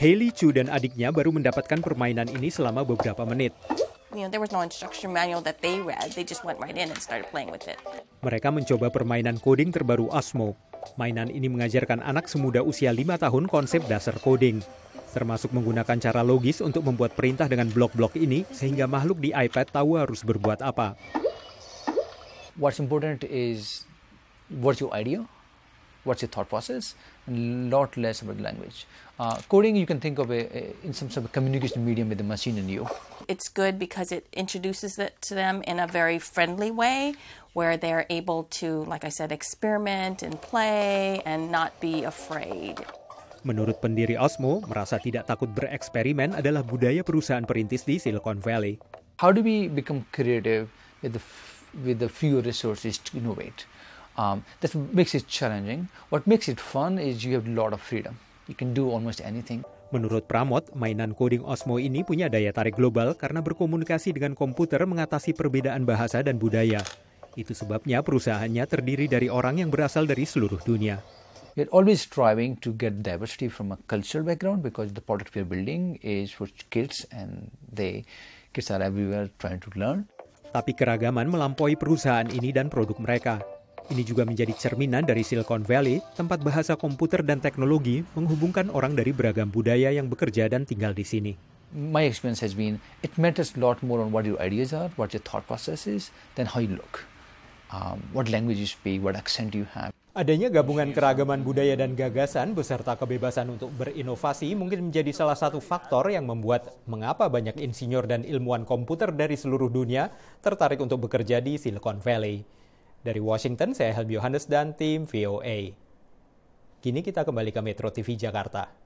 Haley Chu dan adiknya baru mendapatkan permainan ini selama beberapa menit. Mereka mencoba permainan coding terbaru Asmo. Mainan ini mengajarkan anak semuda usia 5 tahun konsep dasar coding, termasuk menggunakan cara logis untuk membuat perintah dengan blok-blok ini sehingga makhluk di iPad tahu harus berbuat apa. What's important is what's your idea? what's your thought process and lot less about language uh, coding you can think of a, a, in some sort of communication medium with the machine and you it's good because it introduces it to them in a very friendly way where they're able to like i said experiment and play and not be afraid Menurut pendiri Osmo, merasa tidak takut bereksperimen adalah budaya perusahaan perintis di Silicon Valley. How do we become creative with the, with the few resources to innovate? Um, that makes it challenging. What makes it fun is you have a lot of freedom. You can do almost anything. Menurut Pramod, mainan coding Osmo ini punya daya tarik global karena berkomunikasi dengan komputer mengatasi perbedaan bahasa dan budaya. Itu sebabnya perusahaannya terdiri dari orang yang berasal dari seluruh dunia. We're always striving to get diversity from a cultural background because the product we're building is for kids and they kids are everywhere trying to learn. Tapi keragaman melampaui perusahaan ini dan produk mereka. Ini juga menjadi cerminan dari Silicon Valley, tempat bahasa komputer dan teknologi menghubungkan orang dari beragam budaya yang bekerja dan tinggal di sini. My experience has been it matters a lot more on what your ideas are, what your thought process is, than how you look, um, what language you speak, what accent you have. Adanya gabungan keragaman budaya dan gagasan beserta kebebasan untuk berinovasi mungkin menjadi salah satu faktor yang membuat mengapa banyak insinyur dan ilmuwan komputer dari seluruh dunia tertarik untuk bekerja di Silicon Valley. Dari Washington, saya Helmi Yohanes dan tim VOA. Kini kita kembali ke Metro TV Jakarta.